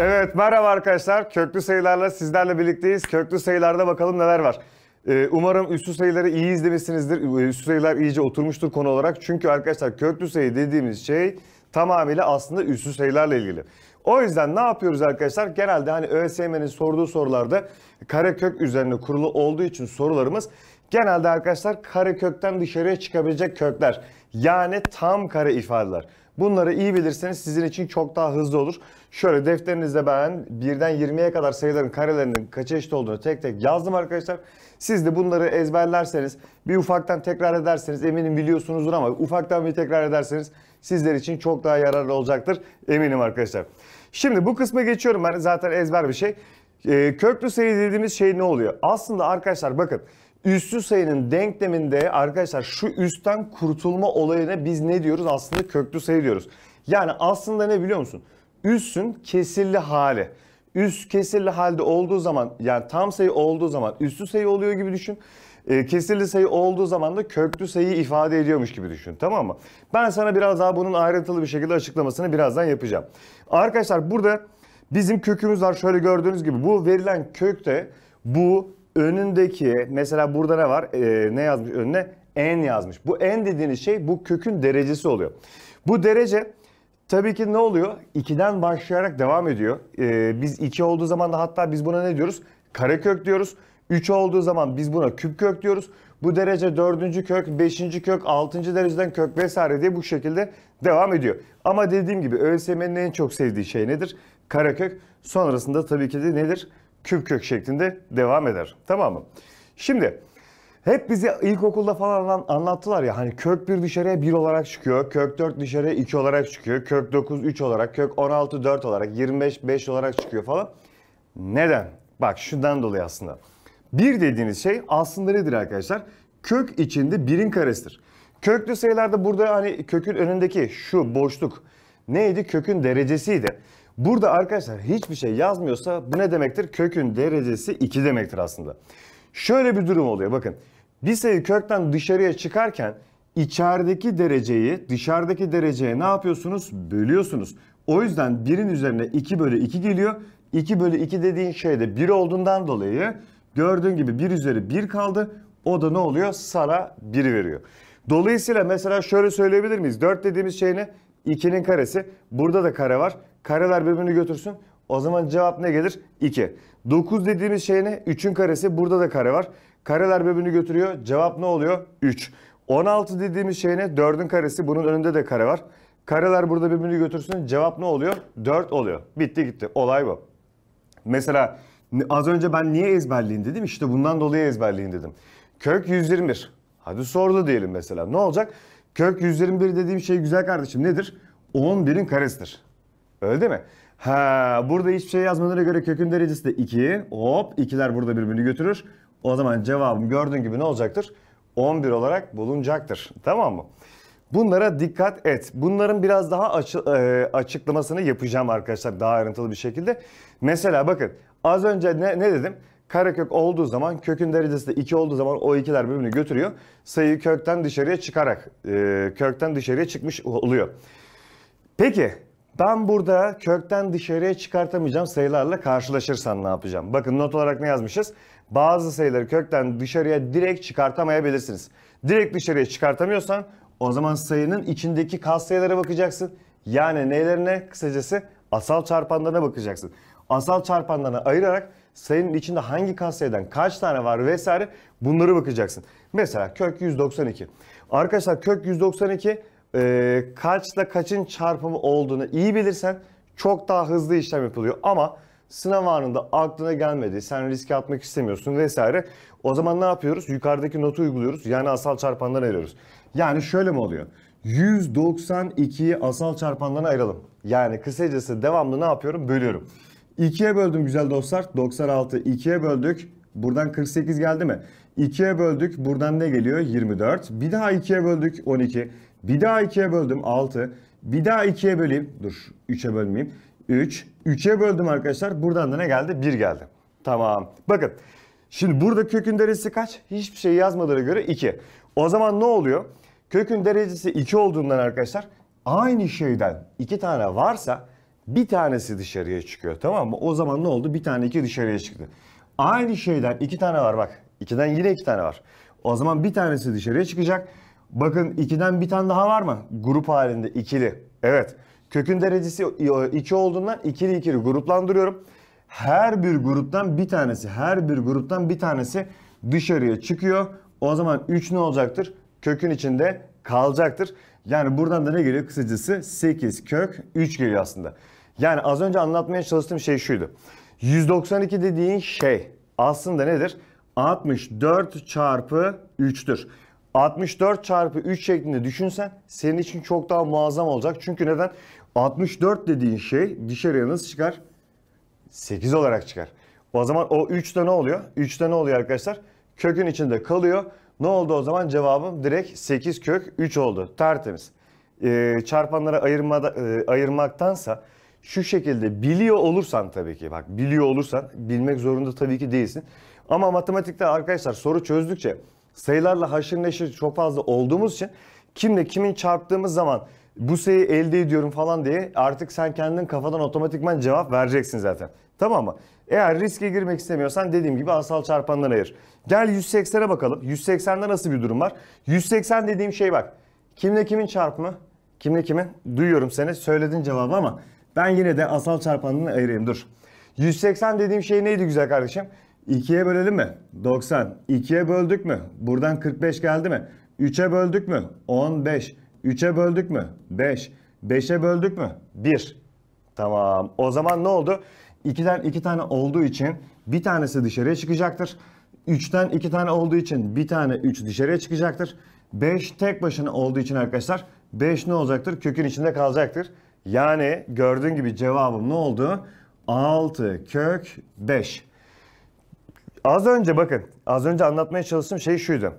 Evet merhaba arkadaşlar. Köklü sayılarla sizlerle birlikteyiz. Köklü sayılarda bakalım neler var. Ee, umarım üstü sayıları iyi izlemişsinizdir. Ee, üstü sayılar iyice oturmuştur konu olarak. Çünkü arkadaşlar köklü sayı dediğimiz şey tamamıyla aslında üstü sayılarla ilgili. O yüzden ne yapıyoruz arkadaşlar? Genelde hani ÖSYM'nin sorduğu sorularda kare kök üzerine kurulu olduğu için sorularımız genelde arkadaşlar kare kökten dışarıya çıkabilecek kökler. Yani tam kare ifadeler. Bunları iyi bilirseniz sizin için çok daha hızlı olur. Şöyle defterinizde ben birden 20'ye kadar sayıların karelerinin kaç eşit olduğunu tek tek yazdım arkadaşlar. Siz de bunları ezberlerseniz, bir ufaktan tekrar ederseniz eminim biliyorsunuzdur ama ufaktan bir tekrar ederseniz sizler için çok daha yararlı olacaktır eminim arkadaşlar. Şimdi bu kısma geçiyorum ben zaten ezber bir şey. Ee, köklü sayı dediğimiz şey ne oluyor? Aslında arkadaşlar bakın üstü sayının denkleminde arkadaşlar şu üstten kurtulma olayına biz ne diyoruz? Aslında köklü sayı diyoruz. Yani aslında ne biliyor musun? Üssün kesirli hali. Üst kesirli halde olduğu zaman yani tam sayı olduğu zaman üstü sayı oluyor gibi düşün. E, ee, kesirli sayı olduğu zaman da köklü sayıyı ifade ediyormuş gibi düşün tamam mı? Ben sana biraz daha bunun ayrıntılı bir şekilde açıklamasını birazdan yapacağım. Arkadaşlar burada bizim kökümüz var şöyle gördüğünüz gibi bu verilen kökte bu önündeki mesela burada ne var? E, ne yazmış önüne? En yazmış. Bu en dediğiniz şey bu kökün derecesi oluyor. Bu derece tabii ki ne oluyor? 2'den başlayarak devam ediyor. E, biz 2 olduğu zaman da hatta biz buna ne diyoruz? Kare kök diyoruz. 3 olduğu zaman biz buna küp kök diyoruz. Bu derece 4. kök, 5. kök, 6. dereceden kök vesaire diye bu şekilde devam ediyor. Ama dediğim gibi ÖSYM'nin en çok sevdiği şey nedir? Karekök. Sonrasında tabii ki de nedir? küp kök şeklinde devam eder. Tamam mı? Şimdi hep bize ilkokulda falan anlattılar ya hani kök 1 dışarıya 1 olarak çıkıyor, kök 4 dışarıya 2 olarak çıkıyor, kök 9 3 olarak, kök 16 4 olarak, 25 5 olarak çıkıyor falan. Neden? Bak şundan dolayı aslında. 1 dediğiniz şey aslında nedir arkadaşlar? Kök içinde 1'in karesidir. Köklü sayılarda burada hani kökün önündeki şu boşluk neydi? Kökün derecesiydi. Burada arkadaşlar hiçbir şey yazmıyorsa bu ne demektir? Kökün derecesi 2 demektir aslında. Şöyle bir durum oluyor bakın. Bir sayı kökten dışarıya çıkarken içerideki dereceyi dışarıdaki dereceye ne yapıyorsunuz? Bölüyorsunuz. O yüzden 1'in üzerine 2 bölü 2 geliyor. 2 bölü 2 dediğin şey de 1 olduğundan dolayı gördüğün gibi 1 üzeri 1 kaldı. O da ne oluyor? Sana 1 veriyor. Dolayısıyla mesela şöyle söyleyebilir miyiz? 4 dediğimiz şey ne? 2'nin karesi. Burada da kare var. Kareler birbirini götürsün. O zaman cevap ne gelir? 2. 9 dediğimiz şey ne? 3'ün karesi. Burada da kare var. Kareler birbirini götürüyor. Cevap ne oluyor? 3. 16 dediğimiz şey ne? 4'ün karesi. Bunun önünde de kare var. Kareler burada birbirini götürsün. Cevap ne oluyor? 4 oluyor. Bitti gitti. Olay bu. Mesela az önce ben niye ezberleyin dedim. İşte bundan dolayı ezberleyin dedim. Kök 121. Hadi sordu diyelim mesela. Ne olacak? Kök 121 dediğim şey güzel kardeşim nedir? 11'in karesidir. Öyle değil mi? Ha, burada hiçbir şey yazmadığına göre kökün derecesi de 2. Hop ikiler burada birbirini götürür. O zaman cevabım gördüğün gibi ne olacaktır? 11 olarak bulunacaktır. Tamam mı? Bunlara dikkat et. Bunların biraz daha açı, e, açıklamasını yapacağım arkadaşlar daha ayrıntılı bir şekilde. Mesela bakın az önce ne, ne dedim? Karekök olduğu zaman kökün derecesi de 2 olduğu zaman o ikiler birbirini götürüyor. Sayıyı kökten dışarıya çıkarak e, kökten dışarıya çıkmış oluyor. Peki ben burada kökten dışarıya çıkartamayacağım sayılarla karşılaşırsan ne yapacağım? Bakın not olarak ne yazmışız? Bazı sayıları kökten dışarıya direkt çıkartamayabilirsiniz. Direkt dışarıya çıkartamıyorsan o zaman sayının içindeki kas sayılara bakacaksın. Yani neylerine Kısacası asal çarpanlarına bakacaksın. Asal çarpanlarına ayırarak sayının içinde hangi kas sayıdan kaç tane var vesaire bunları bakacaksın. Mesela kök 192. Arkadaşlar kök 192 e, kaçla kaçın çarpımı olduğunu iyi bilirsen çok daha hızlı işlem yapılıyor. Ama sınav anında aklına gelmedi, sen riske atmak istemiyorsun vesaire. O zaman ne yapıyoruz? Yukarıdaki notu uyguluyoruz. Yani asal çarpandan ayırıyoruz. Yani şöyle mi oluyor? 192'yi asal çarpandan ayıralım. Yani kısacası devamlı ne yapıyorum? Bölüyorum. 2'ye böldüm güzel dostlar. 96 2'ye böldük. Buradan 48 geldi mi? 2'ye böldük. Buradan ne geliyor? 24. Bir daha 2'ye böldük. 12. Bir daha 2'ye böldüm 6. Bir daha 2'ye böleyim. Dur 3'e bölmeyeyim. 3. 3'e böldüm arkadaşlar. Buradan da ne geldi? 1 geldi. Tamam. Bakın. Şimdi burada kökün derecesi kaç? Hiçbir şey yazmadığına göre 2. O zaman ne oluyor? Kökün derecesi 2 olduğundan arkadaşlar aynı şeyden 2 tane varsa bir tanesi dışarıya çıkıyor. Tamam mı? O zaman ne oldu? Bir tane 2 dışarıya çıktı. Aynı şeyden 2 tane var bak. 2'den yine 2 tane var. O zaman bir tanesi dışarıya çıkacak. Bakın ikiden bir tane daha var mı? Grup halinde ikili. Evet. Kökün derecesi 2 olduğundan ikili ikili gruplandırıyorum. Her bir gruptan bir tanesi, her bir gruptan bir tanesi dışarıya çıkıyor. O zaman 3 ne olacaktır? Kökün içinde kalacaktır. Yani buradan da ne geliyor? Kısacası 8 kök 3 geliyor aslında. Yani az önce anlatmaya çalıştığım şey şuydu. 192 dediğin şey aslında nedir? 64 çarpı 3'tür. 64 çarpı 3 şeklinde düşünsen senin için çok daha muazzam olacak. Çünkü neden? 64 dediğin şey dışarıya nasıl çıkar? 8 olarak çıkar. O zaman o 3'te ne oluyor? 3'te ne oluyor arkadaşlar? Kökün içinde kalıyor. Ne oldu o zaman? Cevabım direkt 8 kök 3 oldu. Tertemiz. Ee, çarpanlara ayırmada, e, ayırmaktansa şu şekilde biliyor olursan tabii ki bak biliyor olursan bilmek zorunda tabii ki değilsin. Ama matematikte arkadaşlar soru çözdükçe sayılarla haşır neşir çok fazla olduğumuz için kimle kimin çarptığımız zaman bu sayıyı elde ediyorum falan diye artık sen kendin kafadan otomatikman cevap vereceksin zaten. Tamam mı? Eğer riske girmek istemiyorsan dediğim gibi asal çarpandan ayır. Gel 180'e bakalım. 180'de nasıl bir durum var? 180 dediğim şey bak. Kimle kimin çarpımı? Kimle kimin? Duyuyorum seni. Söyledin cevabı ama ben yine de asal çarpandan ayırayım. Dur. 180 dediğim şey neydi güzel kardeşim? 2'ye bölelim mi? 90. 2'ye böldük mü? Buradan 45 geldi mi? 3'e böldük mü? 15. 3'e böldük mü? 5. 5'e böldük mü? 1. Tamam. O zaman ne oldu? 2'den 2 tane olduğu için bir tanesi dışarıya çıkacaktır. 3'ten 2 tane olduğu için bir tane 3 dışarıya çıkacaktır. 5 tek başına olduğu için arkadaşlar 5 ne olacaktır? Kökün içinde kalacaktır. Yani gördüğün gibi cevabım ne oldu? 6 kök 5. Az önce bakın, az önce anlatmaya çalıştığım şey şuydu.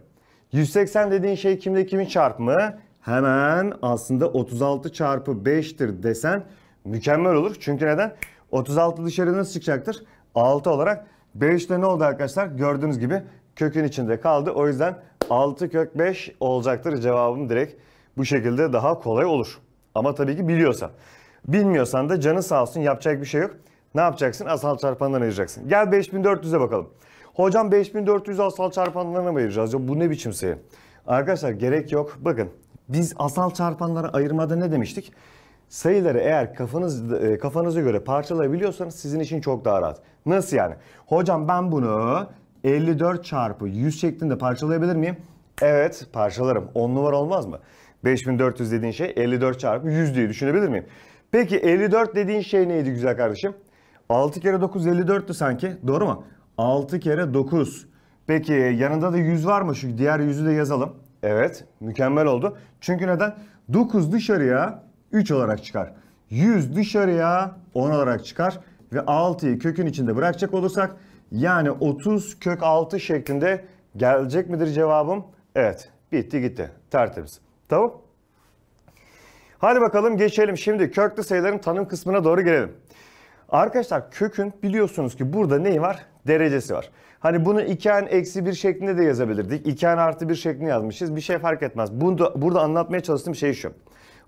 180 dediğin şey kimde kimin çarpımı? Hemen aslında 36 çarpı 5'tir desen mükemmel olur. Çünkü neden? 36 dışarı nasıl çıkacaktır? 6 olarak 5 de ne oldu arkadaşlar? Gördüğünüz gibi kökün içinde kaldı. O yüzden 6 kök 5 olacaktır. Cevabım direkt bu şekilde daha kolay olur. Ama tabii ki biliyorsan. Bilmiyorsan da canı sağ olsun yapacak bir şey yok. Ne yapacaksın? Asal çarpanlarına ayıracaksın. Gel 5400'e bakalım. Hocam 5400 asal çarpanlarına mı ayıracağız? bu ne biçim sayı? Arkadaşlar gerek yok. Bakın biz asal çarpanlara ayırmada ne demiştik? Sayıları eğer kafanız, e, kafanıza göre parçalayabiliyorsanız sizin için çok daha rahat. Nasıl yani? Hocam ben bunu 54 çarpı 100 şeklinde parçalayabilir miyim? Evet parçalarım. 10 numara olmaz mı? 5400 dediğin şey 54 çarpı 100 diye düşünebilir miyim? Peki 54 dediğin şey neydi güzel kardeşim? 6 kere 9 54'tü sanki. Doğru mu? 6 kere 9. Peki yanında da 100 var mı? Şu diğer 100'ü de yazalım. Evet mükemmel oldu. Çünkü neden? 9 dışarıya 3 olarak çıkar. 100 dışarıya 10 olarak çıkar. Ve 6'yı kökün içinde bırakacak olursak yani 30 kök 6 şeklinde gelecek midir cevabım? Evet bitti gitti tertemiz. Tamam. Hadi bakalım geçelim şimdi köklü sayıların tanım kısmına doğru gelelim. Arkadaşlar kökün biliyorsunuz ki burada neyi var? Derecesi var. Hani bunu 2n eksi 1 şeklinde de yazabilirdik. 2n artı 1 şeklinde yazmışız. Bir şey fark etmez. Bunu burada anlatmaya çalıştığım şey şu.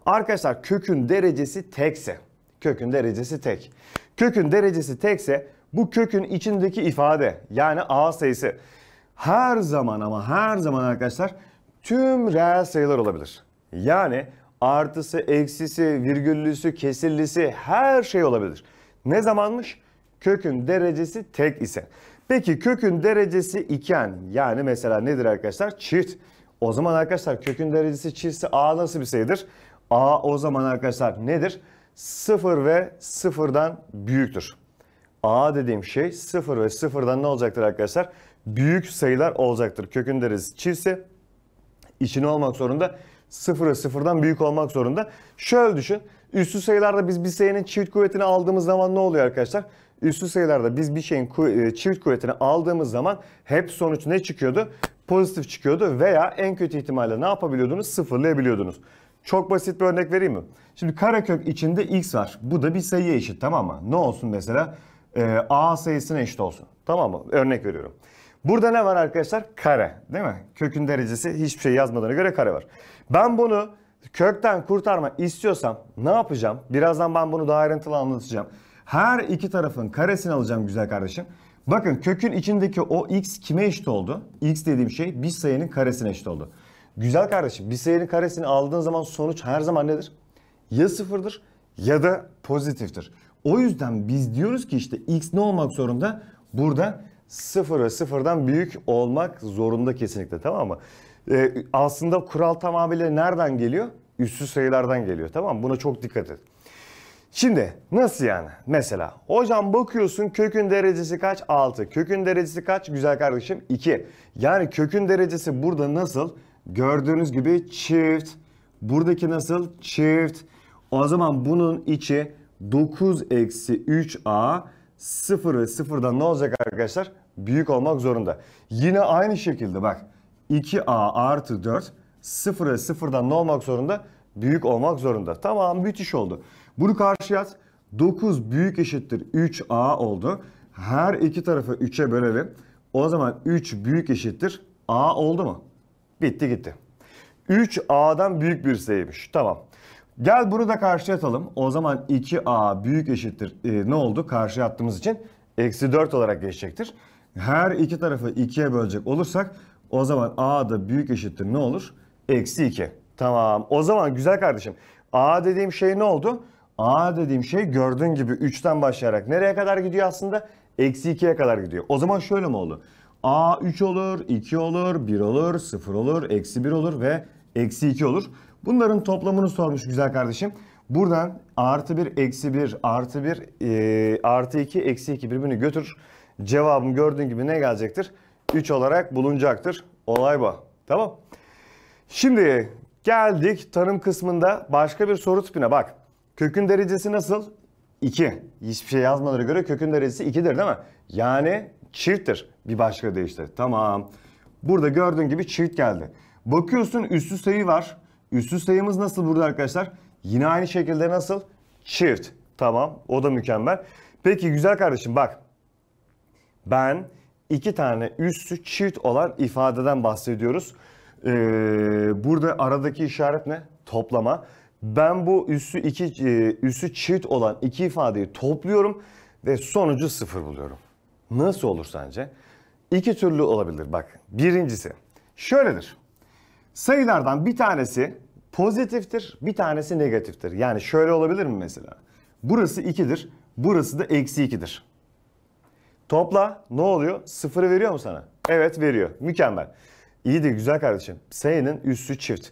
Arkadaşlar kökün derecesi tekse. Kökün derecesi tek. Kökün derecesi tekse bu kökün içindeki ifade yani a sayısı her zaman ama her zaman arkadaşlar tüm reel sayılar olabilir. Yani artısı, eksisi, virgüllüsü, kesirlisi her şey olabilir. Ne zamanmış? Kökün derecesi tek ise. Peki kökün derecesi iken yani mesela nedir arkadaşlar? Çift. O zaman arkadaşlar kökün derecesi çiftse A nasıl bir sayıdır? A o zaman arkadaşlar nedir? 0 ve 0'dan büyüktür. A dediğim şey 0 ve 0'dan ne olacaktır arkadaşlar? Büyük sayılar olacaktır. Kökün derecesi çiftse içine olmak zorunda 0 ve 0'dan büyük olmak zorunda. Şöyle düşün. Üstü sayılarda biz bir sayının çift kuvvetini aldığımız zaman ne oluyor arkadaşlar? Üstü sayılarda biz bir şeyin e, çift kuvvetini aldığımız zaman hep sonuç ne çıkıyordu? Pozitif çıkıyordu veya en kötü ihtimalle ne yapabiliyordunuz? Sıfırlayabiliyordunuz. Çok basit bir örnek vereyim mi? Şimdi karekök içinde x var. Bu da bir sayıya eşit tamam mı? Ne olsun mesela? Ee, a sayısına eşit olsun. Tamam mı? Örnek veriyorum. Burada ne var arkadaşlar? Kare değil mi? Kökün derecesi hiçbir şey yazmadığına göre kare var. Ben bunu kökten kurtarma istiyorsam ne yapacağım? Birazdan ben bunu daha ayrıntılı anlatacağım. Her iki tarafın karesini alacağım güzel kardeşim. Bakın kökün içindeki o x kime eşit oldu? x dediğim şey bir sayının karesine eşit oldu. Güzel kardeşim bir sayının karesini aldığın zaman sonuç her zaman nedir? Ya sıfırdır ya da pozitiftir. O yüzden biz diyoruz ki işte x ne olmak zorunda? Burada sıfırı sıfırdan büyük olmak zorunda kesinlikle tamam mı? E, aslında kural tamamıyla nereden geliyor? Üssüz sayılardan geliyor tamam mı? Buna çok dikkat et. Şimdi nasıl yani? Mesela hocam bakıyorsun kökün derecesi kaç? 6. Kökün derecesi kaç? Güzel kardeşim 2. Yani kökün derecesi burada nasıl? Gördüğünüz gibi çift. Buradaki nasıl? Çift. O zaman bunun içi 9 eksi 3a sıfırı sıfırdan ne olacak arkadaşlar? Büyük olmak zorunda. Yine aynı şekilde bak 2a artı 4 sıfırı sıfırdan ne olmak zorunda? Büyük olmak zorunda. Tamam müthiş oldu. Bunu karşıya yaz. 9 büyük eşittir 3a oldu. Her iki tarafı 3'e bölelim. O zaman 3 büyük eşittir a oldu mu? Bitti gitti. 3a'dan büyük bir sayıymış. Tamam. Gel bunu da karşıya atalım. O zaman 2a büyük eşittir e, ne oldu? Karşıya attığımız için eksi 4 olarak geçecektir. Her iki tarafı 2'ye bölecek olursak o zaman A da büyük eşittir ne olur? Eksi 2. Tamam. O zaman güzel kardeşim. A dediğim şey ne oldu? A dediğim şey gördüğün gibi 3'ten başlayarak nereye kadar gidiyor aslında? Eksi 2'ye kadar gidiyor. O zaman şöyle mi oldu? A 3 olur, 2 olur, 1 olur, 0 olur, eksi 1 olur ve eksi 2 olur. Bunların toplamını sormuş güzel kardeşim. Buradan artı 1, eksi 1, artı 1, e, artı 2, eksi 2 birbirini götür. Cevabım gördüğün gibi ne gelecektir? 3 olarak bulunacaktır. Olay bu. Tamam. Şimdi geldik tanım kısmında başka bir soru tipine bak. Kökün derecesi nasıl? 2. Hiçbir şey yazmalara göre kökün derecesi 2'dir değil mi? Yani çifttir. Bir başka deyişle. Tamam. Burada gördüğün gibi çift geldi. Bakıyorsun üstü sayı var. Üstü sayımız nasıl burada arkadaşlar? Yine aynı şekilde nasıl? Çift. Tamam. O da mükemmel. Peki güzel kardeşim bak. Ben iki tane üssü çift olan ifadeden bahsediyoruz. Ee, burada aradaki işaret ne? Toplama. Ben bu üssü iki e, üssü çift olan iki ifadeyi topluyorum ve sonucu sıfır buluyorum. Nasıl olur sence? İki türlü olabilir bak. Birincisi şöyledir. Sayılardan bir tanesi pozitiftir, bir tanesi negatiftir. Yani şöyle olabilir mi mesela? Burası 2'dir, burası da eksi 2'dir. Topla ne oluyor? Sıfırı veriyor mu sana? Evet veriyor. Mükemmel. İyi de güzel kardeşim. Sayının üssü çift.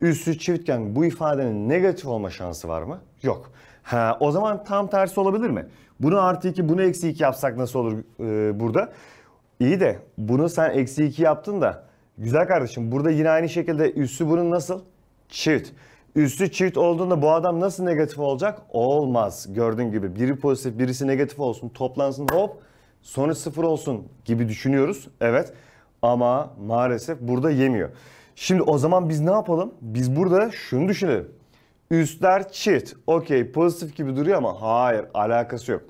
Üssü çiftken bu ifadenin negatif olma şansı var mı? Yok. Ha, o zaman tam tersi olabilir mi? Bunu artı 2, bunu eksi 2 yapsak nasıl olur e, burada? İyi de bunu sen eksi 2 yaptın da güzel kardeşim burada yine aynı şekilde üssü bunun nasıl? Çift. Üstü çift olduğunda bu adam nasıl negatif olacak? Olmaz. Gördüğün gibi biri pozitif birisi negatif olsun toplansın hop sonuç sıfır olsun gibi düşünüyoruz. Evet ama maalesef burada yemiyor. Şimdi o zaman biz ne yapalım? Biz burada şunu düşünelim. Üstler çift. Okey pozitif gibi duruyor ama hayır alakası yok.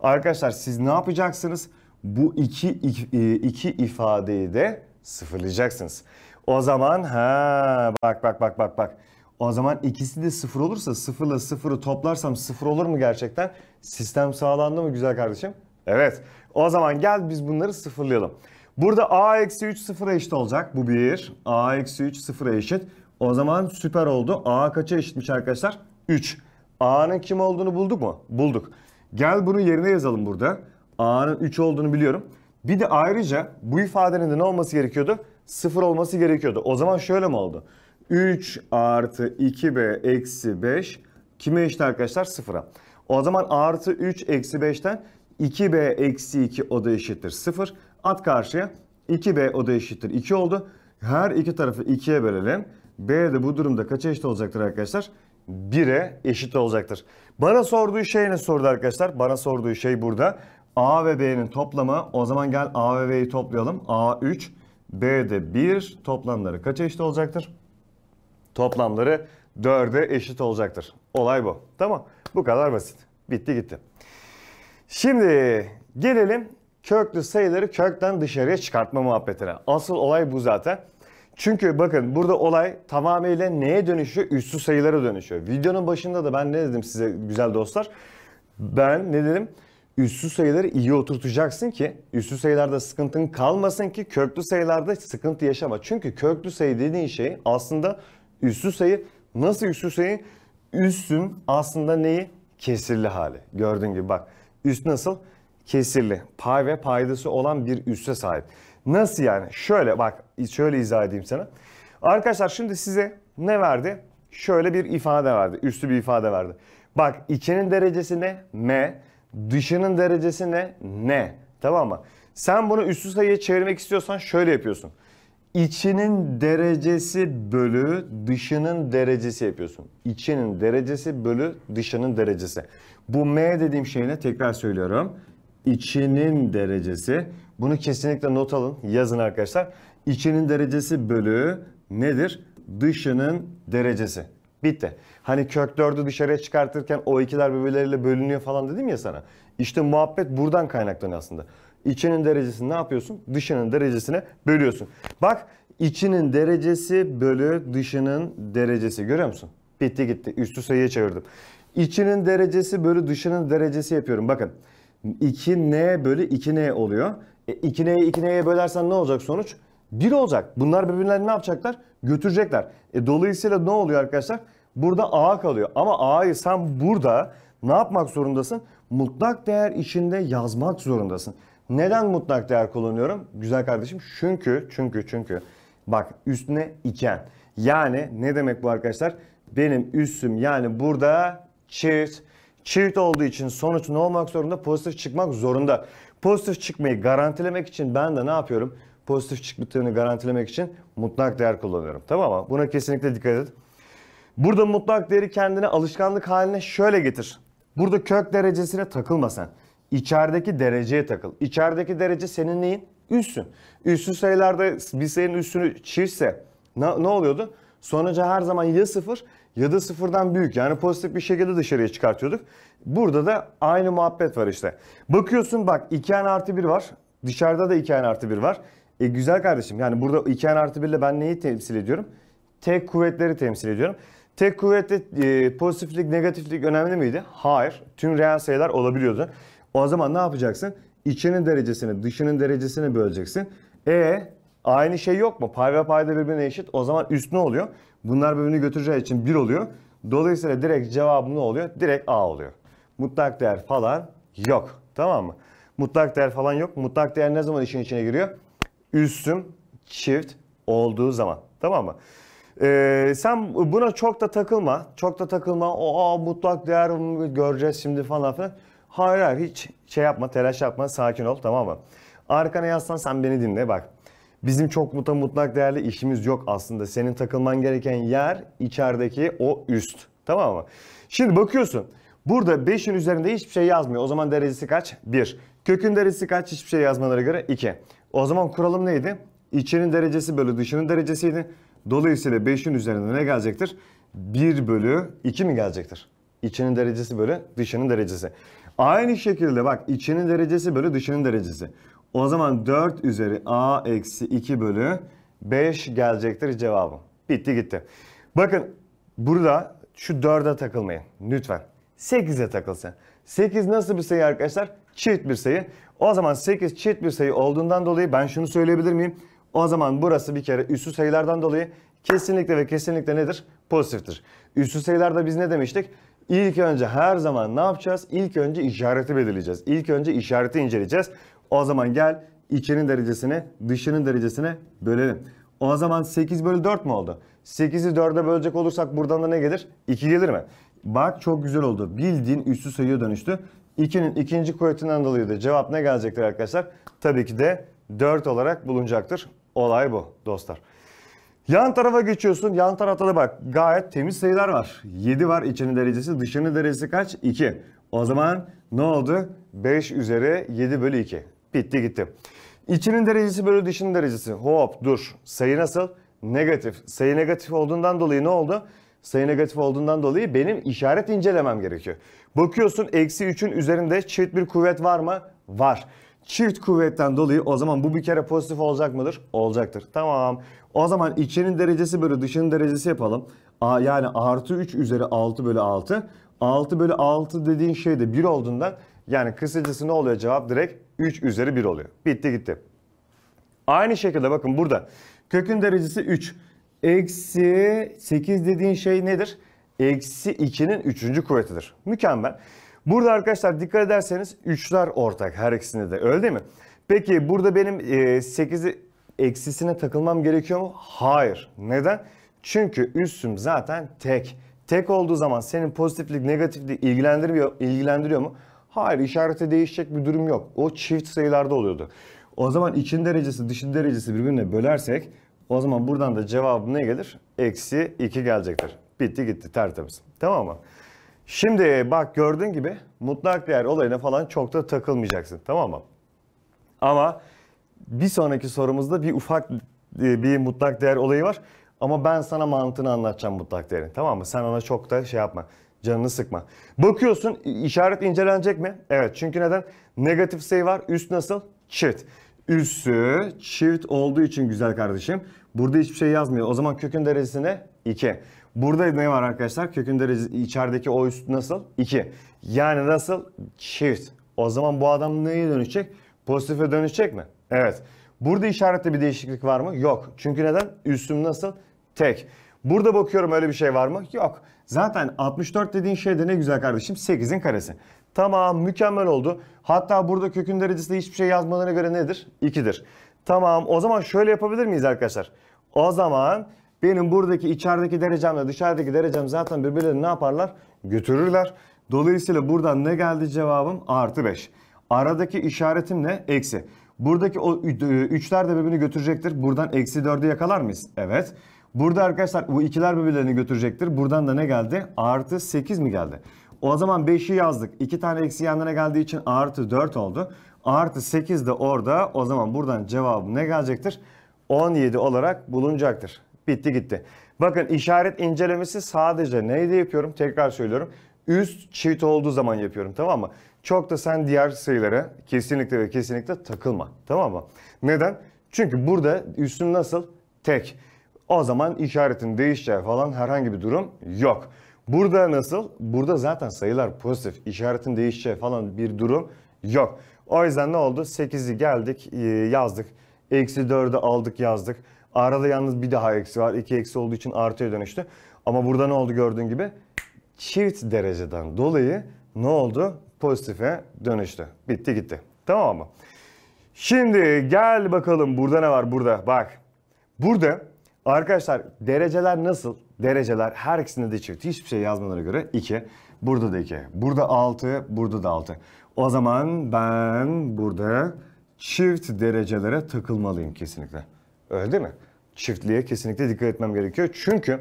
Arkadaşlar siz ne yapacaksınız? Bu iki, iki, e, iki ifadeyi de sıfırlayacaksınız. O zaman ha bak bak bak bak bak. O zaman ikisi de sıfır olursa sıfırla sıfırı toplarsam sıfır olur mu gerçekten? Sistem sağlandı mı güzel kardeşim? Evet. O zaman gel biz bunları sıfırlayalım. Burada a eksi 3 sıfıra eşit olacak. Bu 1. a eksi 3 sıfıra eşit. O zaman süper oldu. a kaça eşitmiş arkadaşlar? 3. a'nın kim olduğunu bulduk mu? Bulduk. Gel bunu yerine yazalım burada. a'nın 3 olduğunu biliyorum. Bir de ayrıca bu ifadenin de ne olması gerekiyordu? 0 olması gerekiyordu. O zaman şöyle mi oldu? 3 artı 2b eksi 5 kime eşit arkadaşlar? 0'a. O zaman artı 3 eksi 5'ten 2b eksi 2 o da eşittir 0. At karşıya 2b o da eşittir 2 oldu. Her iki tarafı 2'ye bölelim. b de bu durumda kaça eşit olacaktır arkadaşlar? 1'e eşit olacaktır. Bana sorduğu şey ne sordu arkadaşlar? Bana sorduğu şey burada. A ve B'nin toplamı. O zaman gel A ve B'yi toplayalım. A 3, B de 1. Toplamları kaça eşit olacaktır? Toplamları 4'e eşit olacaktır. Olay bu. Tamam. Bu kadar basit. Bitti gitti. Şimdi gelelim köklü sayıları kökten dışarıya çıkartma muhabbetine. Asıl olay bu zaten. Çünkü bakın burada olay tamamıyla neye dönüşüyor? Üstü sayılara dönüşüyor. Videonun başında da ben ne dedim size güzel dostlar? Ben ne dedim? Üstü sayıları iyi oturtacaksın ki üstü sayılarda sıkıntın kalmasın ki köklü sayılarda sıkıntı yaşama. Çünkü köklü sayı dediğin şey aslında üstü sayı nasıl üstü sayı? Üstün aslında neyi? Kesirli hali. Gördüğün gibi bak. Üst nasıl? Kesirli. Pay ve paydası olan bir üste sahip. Nasıl yani? Şöyle bak şöyle izah edeyim sana. Arkadaşlar şimdi size ne verdi? Şöyle bir ifade verdi. Üstü bir ifade verdi. Bak içinin derecesi ne? M. Dışının derecesi ne? N. Tamam mı? Sen bunu üstü sayıya çevirmek istiyorsan şöyle yapıyorsun. İçinin derecesi bölü dışının derecesi yapıyorsun. İçinin derecesi bölü dışının derecesi. Bu m dediğim şeyine tekrar söylüyorum. İçinin derecesi. Bunu kesinlikle not alın, yazın arkadaşlar. İçinin derecesi bölü nedir? Dışının derecesi. Bitti. Hani kök 4'ü dışarıya çıkartırken o ikiler birbirleriyle bölünüyor falan dedim ya sana. İşte muhabbet buradan kaynaklanıyor aslında. İçinin derecesini ne yapıyorsun? Dışının derecesine bölüyorsun. Bak içinin derecesi bölü dışının derecesi. Görüyor musun? Bitti gitti. Üstü sayıya çevirdim. İçinin derecesi bölü dışının derecesi yapıyorum. Bakın 2n bölü 2n oluyor. E, 2n'yi 2n'ye bölersen ne olacak sonuç? 1 olacak. Bunlar birbirlerini ne yapacaklar? Götürecekler. E, dolayısıyla ne oluyor arkadaşlar? Burada a kalıyor. Ama a'yı sen burada ne yapmak zorundasın? Mutlak değer içinde yazmak zorundasın. Neden mutlak değer kullanıyorum? Güzel kardeşim çünkü çünkü çünkü bak üstüne iken. Yani ne demek bu arkadaşlar? Benim üstüm yani burada çift. Çift olduğu için sonuç ne olmak zorunda? Pozitif çıkmak zorunda. Pozitif çıkmayı garantilemek için ben de ne yapıyorum? Pozitif çıktığını garantilemek için mutlak değer kullanıyorum. Tamam mı? Buna kesinlikle dikkat et. Burada mutlak değeri kendine alışkanlık haline şöyle getir. Burada kök derecesine takılma sen. İçerideki dereceye takıl. İçerideki derece senin neyin? Üssün. Üssü sayılarda bir sayının üssünü çiğirse ne, ne oluyordu? Sonucu her zaman ya sıfır ya da sıfırdan büyük. Yani pozitif bir şekilde dışarıya çıkartıyorduk. Burada da aynı muhabbet var işte. Bakıyorsun bak 2n artı 1 var. Dışarıda da 2n artı 1 var. E güzel kardeşim yani burada 2n artı 1 ile ben neyi temsil ediyorum? Tek kuvvetleri temsil ediyorum. Tek kuvvette e, pozitiflik, negatiflik önemli miydi? Hayır. Tüm reel sayılar olabiliyordu. O zaman ne yapacaksın? İçinin derecesini, dışının derecesini böleceksin. E aynı şey yok mu? Pay ve payda birbirine eşit. O zaman üst ne oluyor? Bunlar birbirini götüreceği için 1 oluyor. Dolayısıyla direkt cevabı ne oluyor? Direkt A oluyor. Mutlak değer falan yok. Tamam mı? Mutlak değer falan yok. Mutlak değer ne zaman işin içine giriyor? Üssüm çift olduğu zaman. Tamam mı? Ee, sen buna çok da takılma. Çok da takılma. O mutlak değer göreceğiz şimdi falan filan. Hayır hayır hiç şey yapma telaş yapma sakin ol tamam mı? Arkana yaslan sen beni dinle bak. Bizim çok muta mutlak değerli işimiz yok aslında. Senin takılman gereken yer içerideki o üst. Tamam mı? Şimdi bakıyorsun. Burada 5'in üzerinde hiçbir şey yazmıyor. O zaman derecesi kaç? 1. Kökün derecesi kaç? Hiçbir şey yazmalara göre 2. O zaman kuralım neydi? İçinin derecesi bölü dışının derecesiydi. Dolayısıyla 5'in üzerinde ne gelecektir? 1 bölü 2 mi gelecektir? İçinin derecesi bölü dışının derecesi. Aynı şekilde bak içinin derecesi bölü dışının derecesi. O zaman 4 üzeri a eksi 2 bölü 5 gelecektir cevabım. Bitti gitti. Bakın burada şu 4'e takılmayın lütfen. 8'e takılsın. 8 nasıl bir sayı arkadaşlar? Çift bir sayı. O zaman 8 çift bir sayı olduğundan dolayı ben şunu söyleyebilir miyim? O zaman burası bir kere üssü sayılardan dolayı kesinlikle ve kesinlikle nedir? Pozitiftir. Üstü sayılarda biz ne demiştik? İlk önce her zaman ne yapacağız? İlk önce işareti belirleyeceğiz. İlk önce işareti inceleyeceğiz. O zaman gel içinin derecesini dışının derecesine bölelim. O zaman 8 bölü 4 mu oldu? 8'i 4'e bölecek olursak buradan da ne gelir? 2 gelir mi? Bak çok güzel oldu. Bildiğin üstü sayıya dönüştü. 2'nin ikinci kuvvetinden dolayı da cevap ne gelecektir arkadaşlar? Tabii ki de 4 olarak bulunacaktır. Olay bu dostlar. Yan tarafa geçiyorsun. Yan tarafta da bak gayet temiz sayılar var. 7 var içinin derecesi. Dışının derecesi kaç? 2. O zaman ne oldu? 5 üzeri 7 bölü 2. Bitti gitti. İçinin derecesi bölü dışının derecesi. Hop dur. Sayı nasıl? Negatif. Sayı negatif olduğundan dolayı ne oldu? Sayı negatif olduğundan dolayı benim işaret incelemem gerekiyor. Bakıyorsun eksi 3'ün üzerinde çift bir kuvvet var mı? Var çift kuvvetten dolayı o zaman bu bir kere pozitif olacak mıdır? Olacaktır. Tamam. O zaman içinin derecesi bölü dışının derecesi yapalım. A, yani artı 3 üzeri 6 bölü 6. 6 bölü 6 dediğin şey de 1 olduğundan yani kısacası ne oluyor cevap? Direkt 3 üzeri 1 oluyor. Bitti gitti. Aynı şekilde bakın burada kökün derecesi 3. Eksi 8 dediğin şey nedir? Eksi 2'nin 3. kuvvetidir. Mükemmel. Burada arkadaşlar dikkat ederseniz üçler ortak her ikisinde de öyle değil mi? Peki burada benim 8'i e, eksisine takılmam gerekiyor mu? Hayır. Neden? Çünkü üssüm zaten tek. Tek olduğu zaman senin pozitiflik negatiflik ilgilendiriyor, ilgilendiriyor mu? Hayır işareti değişecek bir durum yok. O çift sayılarda oluyordu. O zaman için derecesi dışın derecesi birbirine bölersek o zaman buradan da cevabı ne gelir? Eksi 2 gelecektir. Bitti gitti tertemiz. Tamam mı? Şimdi bak gördüğün gibi mutlak değer olayına falan çok da takılmayacaksın tamam mı? Ama bir sonraki sorumuzda bir ufak e, bir mutlak değer olayı var. Ama ben sana mantığını anlatacağım mutlak değerin tamam mı? Sen ona çok da şey yapma canını sıkma. Bakıyorsun işaret incelenecek mi? Evet çünkü neden? Negatif sayı var üst nasıl? Çift. Üssü çift olduğu için güzel kardeşim Burada hiçbir şey yazmıyor. O zaman kökün derecesi ne? 2. Burada ne var arkadaşlar? Kökün derecesi içerideki o üst nasıl? 2. Yani nasıl? Çift. O zaman bu adam neye dönüşecek? Pozitife dönüşecek mi? Evet. Burada işarette bir değişiklik var mı? Yok. Çünkü neden? Üstüm nasıl? Tek. Burada bakıyorum öyle bir şey var mı? Yok. Zaten 64 dediğin şey de ne güzel kardeşim 8'in karesi. Tamam mükemmel oldu. Hatta burada kökün derecesi hiçbir şey yazmadığına göre nedir? 2'dir. Tamam o zaman şöyle yapabilir miyiz arkadaşlar? O zaman benim buradaki içerideki derecemle dışarıdaki derecem zaten birbirlerini ne yaparlar? Götürürler. Dolayısıyla buradan ne geldi cevabım? Artı 5. Aradaki işaretim ne? Eksi. Buradaki o 3'ler de birbirini götürecektir. Buradan eksi 4'ü yakalar mıyız? Evet. Burada arkadaşlar bu ikiler birbirlerini götürecektir. Buradan da ne geldi? Artı 8 mi geldi? O zaman 5'i yazdık. 2 tane eksi yanlarına geldiği için artı 4 oldu. Artı 8 de orada. O zaman buradan cevabım ne gelecektir? 17 olarak bulunacaktır. Bitti gitti. Bakın işaret incelemesi sadece neydi yapıyorum? Tekrar söylüyorum. Üst çift olduğu zaman yapıyorum tamam mı? Çok da sen diğer sayılara kesinlikle ve kesinlikle takılma. Tamam mı? Neden? Çünkü burada üstün nasıl? Tek. O zaman işaretin değişeceği falan herhangi bir durum yok. Burada nasıl? Burada zaten sayılar pozitif. İşaretin değişeceği falan bir durum yok. O yüzden ne oldu? 8'i geldik e, yazdık. Eksi 4'e aldık yazdık. Arada yalnız bir daha eksi var. 2 eksi olduğu için artıya dönüştü. Ama burada ne oldu gördüğün gibi? Çift dereceden dolayı ne oldu? Pozitife dönüştü. Bitti gitti. Tamam mı? Şimdi gel bakalım burada ne var burada bak. Burada arkadaşlar dereceler nasıl? Dereceler her ikisinde de çift. Hiçbir şey yazmalara göre 2. Burada da 2. Burada 6. Burada da 6. O zaman ben burada çift derecelere takılmalıyım kesinlikle. Öyle değil mi? Çiftliğe kesinlikle dikkat etmem gerekiyor. Çünkü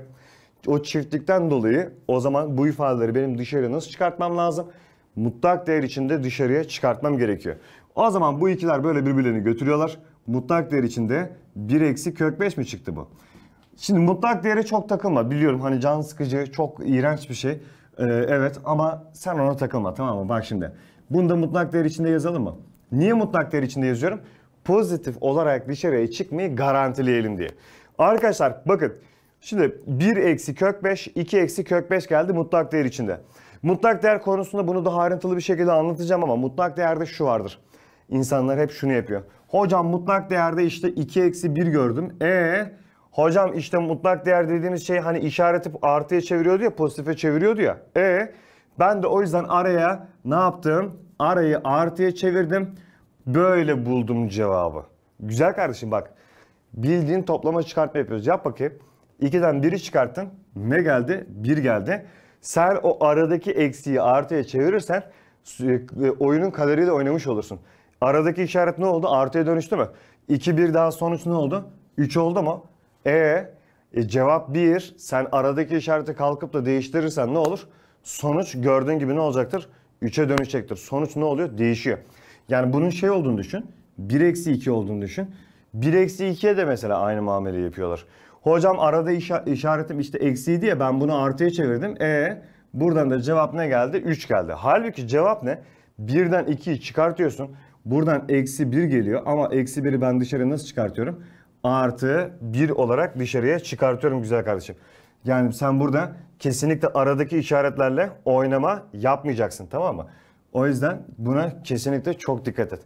o çiftlikten dolayı o zaman bu ifadeleri benim dışarıya nasıl çıkartmam lazım? Mutlak değer içinde dışarıya çıkartmam gerekiyor. O zaman bu ikiler böyle birbirlerini götürüyorlar. Mutlak değer içinde 1 eksi kök 5 mi çıktı bu? Şimdi mutlak değere çok takılma. Biliyorum hani can sıkıcı, çok iğrenç bir şey. Ee, evet ama sen ona takılma tamam mı? Bak şimdi. Bunu da mutlak değer içinde yazalım mı? Niye mutlak değer içinde yazıyorum? Pozitif olarak dışarıya çıkmayı garantileyelim diye. Arkadaşlar bakın şimdi 1 eksi kök 5, 2 eksi kök 5 geldi mutlak değer içinde. Mutlak değer konusunda bunu daha ayrıntılı bir şekilde anlatacağım ama mutlak değerde şu vardır. İnsanlar hep şunu yapıyor. Hocam mutlak değerde işte 2 eksi 1 gördüm. E hocam işte mutlak değer dediğimiz şey hani işareti artıya çeviriyordu ya pozitife çeviriyordu ya. E ben de o yüzden araya ne yaptım? arayı artıya çevirdim. Böyle buldum cevabı. Güzel kardeşim bak. Bildiğin toplama çıkartma yapıyoruz. Yap bakayım. 2'den biri çıkarttın. Ne geldi? bir geldi. Sen o aradaki eksiği artıya çevirirsen e, e, oyunun kaderiyle oynamış olursun. Aradaki işaret ne oldu? Artıya dönüştü mü? 2 1 daha sonuç ne oldu? 3 oldu mu? E, e cevap 1. Sen aradaki işareti kalkıp da değiştirirsen ne olur? Sonuç gördüğün gibi ne olacaktır? 3'e dönüşecektir. Sonuç ne oluyor? Değişiyor. Yani bunun şey olduğunu düşün. 1 eksi 2 olduğunu düşün. 1 eksi 2'ye de mesela aynı muamele yapıyorlar. Hocam arada işaretim işte eksiydi ya ben bunu artıya çevirdim. E buradan da cevap ne geldi? 3 geldi. Halbuki cevap ne? 1'den 2'yi çıkartıyorsun. Buradan eksi 1 geliyor ama eksi 1'i ben dışarıya nasıl çıkartıyorum? Artı 1 olarak dışarıya çıkartıyorum güzel kardeşim. Yani sen burada kesinlikle aradaki işaretlerle oynama yapmayacaksın tamam mı? O yüzden buna kesinlikle çok dikkat et.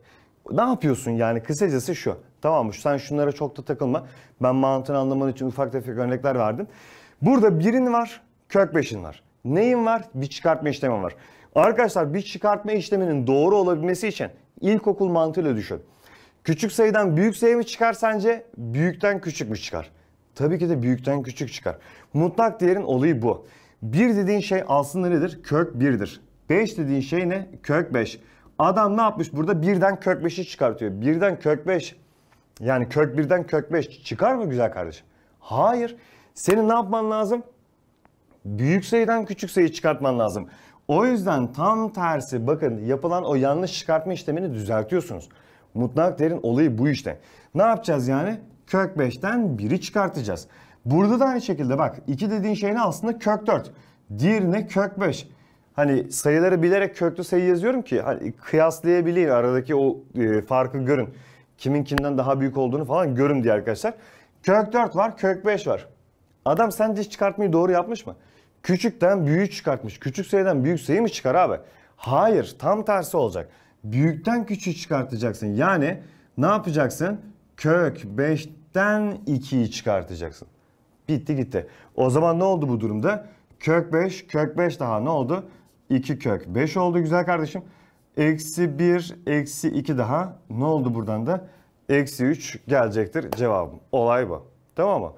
Ne yapıyorsun yani kısacası şu. Tamam mı? Sen şunlara çok da takılma. Ben mantığını anlaman için ufak tefek örnekler verdim. Burada birin var, kök beşin var. Neyin var? Bir çıkartma işlemi var. Arkadaşlar bir çıkartma işleminin doğru olabilmesi için ilkokul mantığıyla düşün. Küçük sayıdan büyük sayı mı çıkar sence? Büyükten küçük mü çıkar? Tabii ki de büyükten küçük çıkar. Mutlak değerin olayı bu. 1 dediğin şey aslında nedir? Kök 1'dir. 5 dediğin şey ne? Kök 5. Adam ne yapmış burada? 1'den kök 5'i çıkartıyor. 1'den kök 5. Yani kök 1'den kök 5 çıkar mı güzel kardeşim? Hayır. Senin ne yapman lazım? Büyük sayıdan küçük sayı çıkartman lazım. O yüzden tam tersi bakın yapılan o yanlış çıkartma işlemini düzeltiyorsunuz. Mutlak değerin olayı bu işte. Ne yapacağız yani? kök 5'ten 1'i çıkartacağız. Burada da aynı şekilde bak 2 dediğin şey ne aslında kök 4. Diğerine kök 5. Hani sayıları bilerek köklü sayı yazıyorum ki hani kıyaslayabileyim aradaki o e, farkı görün. Kimin kimden daha büyük olduğunu falan görün diye arkadaşlar. Kök 4 var, kök 5 var. Adam sence çıkartmayı doğru yapmış mı? Küçükten büyük çıkartmış. Küçük sayıdan büyük sayı mı çıkar abi? Hayır, tam tersi olacak. Büyükten küçüğü çıkartacaksın. Yani ne yapacaksın? Kök 5 4'ten 2'yi çıkartacaksın. Bitti gitti. O zaman ne oldu bu durumda? Kök 5, kök 5 daha ne oldu? 2 kök 5 oldu güzel kardeşim. Eksi 1, eksi 2 daha ne oldu buradan da? Eksi 3 gelecektir cevabım. Olay bu. Tamam mı?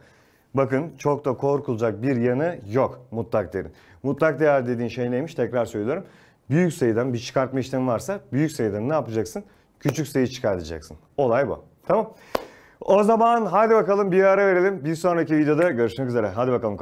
Bakın çok da korkulacak bir yanı yok mutlak değerin. Mutlak değer dediğin şey neymiş? Tekrar söylüyorum. Büyük sayıdan bir çıkartma işlemi varsa büyük sayıdan ne yapacaksın? Küçük sayı çıkartacaksın. Olay bu. Tamam. O zaman hadi bakalım bir ara verelim. Bir sonraki videoda görüşmek üzere. Hadi bakalım.